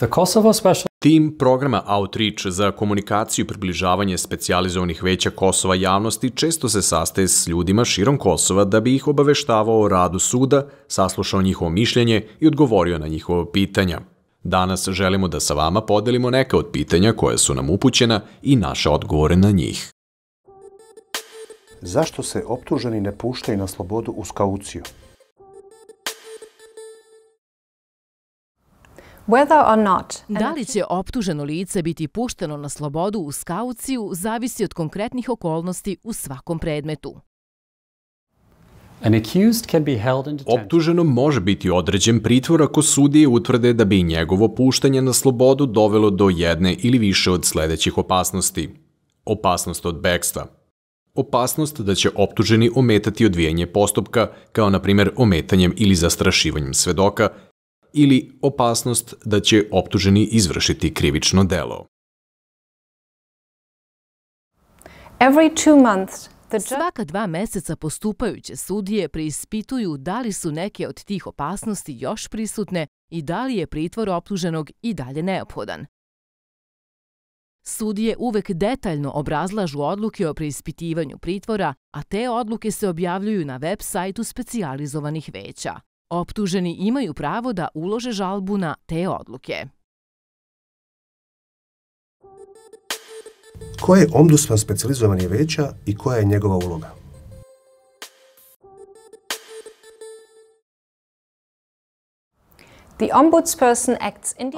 The Kosovo Special Tim programa Outreach za komunikaciju i približavanje specijalizovanih veća Kosova javnosti često se sastaje s ljudima širom Kosova da bi ih obaveštavao o radu suda, saslušao njihovo mišljenje i odgovorio na njihovo pitanja. Danas želimo da sa vama podelimo neka od pitanja koja su nam upućena i naše odgovore na njih. Zašto se optuženi ne puštaju na slobodu uz kauciju? Da li će optuženo lice biti pušteno na slobodu uz kauciju zavisi od konkretnih okolnosti u svakom predmetu. Optuženo može biti određen pritvor ako sudije utvrde da bi njegovo puštanje na slobodu dovelo do jedne ili više od sledećih opasnosti. Opasnost od bekstva. Opasnost da će optuženi ometati odvijenje postupka, kao na primer ometanjem ili zastrašivanjem svedoka, ili opasnost da će optuženi izvršiti krivično delo. Svaka dva meseca postupajuće sudije preispituju da li su neke od tih opasnosti još prisutne i da li je pritvor optuženog i dalje neophodan. Sudije uvek detaljno obrazlažu odluke o preispitivanju pritvora, a te odluke se objavljuju na web sajtu specijalizovanih veća. Optuženi imaju pravo da ulože žalbu na te odluke. Ko je ombudsman specializovanih veća i koja je njegova uloga?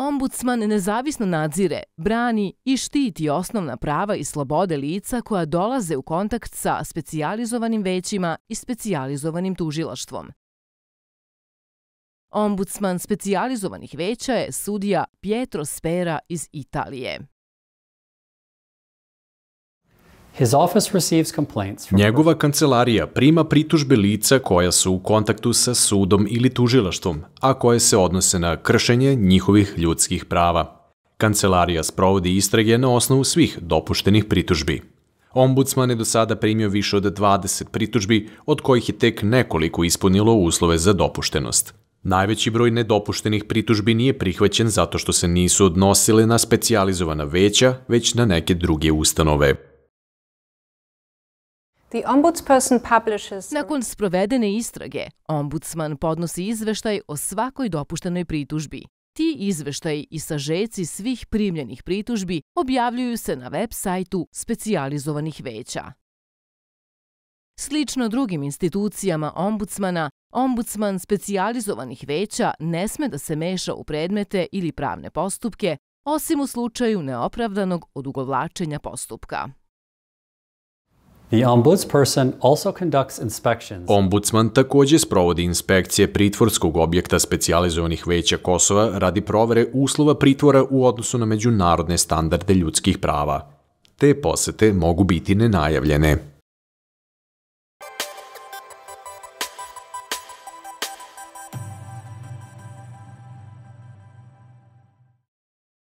Ombudsman nezavisno nadzire, brani i štiti osnovna prava i slobode lica koja dolaze u kontakt sa specijalizovanim većima i specijalizovanim tužilaštvom. Ombudsman specijalizovanih veća je sudija Pietro Spera iz Italije. Njegova kancelarija prima pritužbe lica koja su u kontaktu sa sudom ili tužilaštvom, a koje se odnose na kršenje njihovih ljudskih prava. Kancelarija sprovodi istrage na osnovu svih dopuštenih pritužbi. Ombudsman je do sada primio više od 20 pritužbi, od kojih je tek nekoliko ispunilo uslove za dopuštenost. Najveći broj nedopuštenih pritužbi nije prihvaćen zato što se nisu odnosile na specijalizovana veća, već na neke druge ustanove. Nakon sprovedene istrage, ombudsman podnosi izveštaj o svakoj dopuštenoj pritužbi. Ti izveštaji i sažeci svih primljenih pritužbi objavljuju se na web sajtu specijalizovanih veća. Slično drugim institucijama ombudsmana, Ombudsman specijalizovanih veća ne sme da se meša u predmete ili pravne postupke, osim u slučaju neopravdanog odugovlačenja postupka. Ombudsman takođe sprovodi inspekcije pritvorskog objekta specijalizovanih veća Kosova radi provere uslova pritvora u odnosu na međunarodne standarde ljudskih prava. Te posete mogu biti nenajavljene.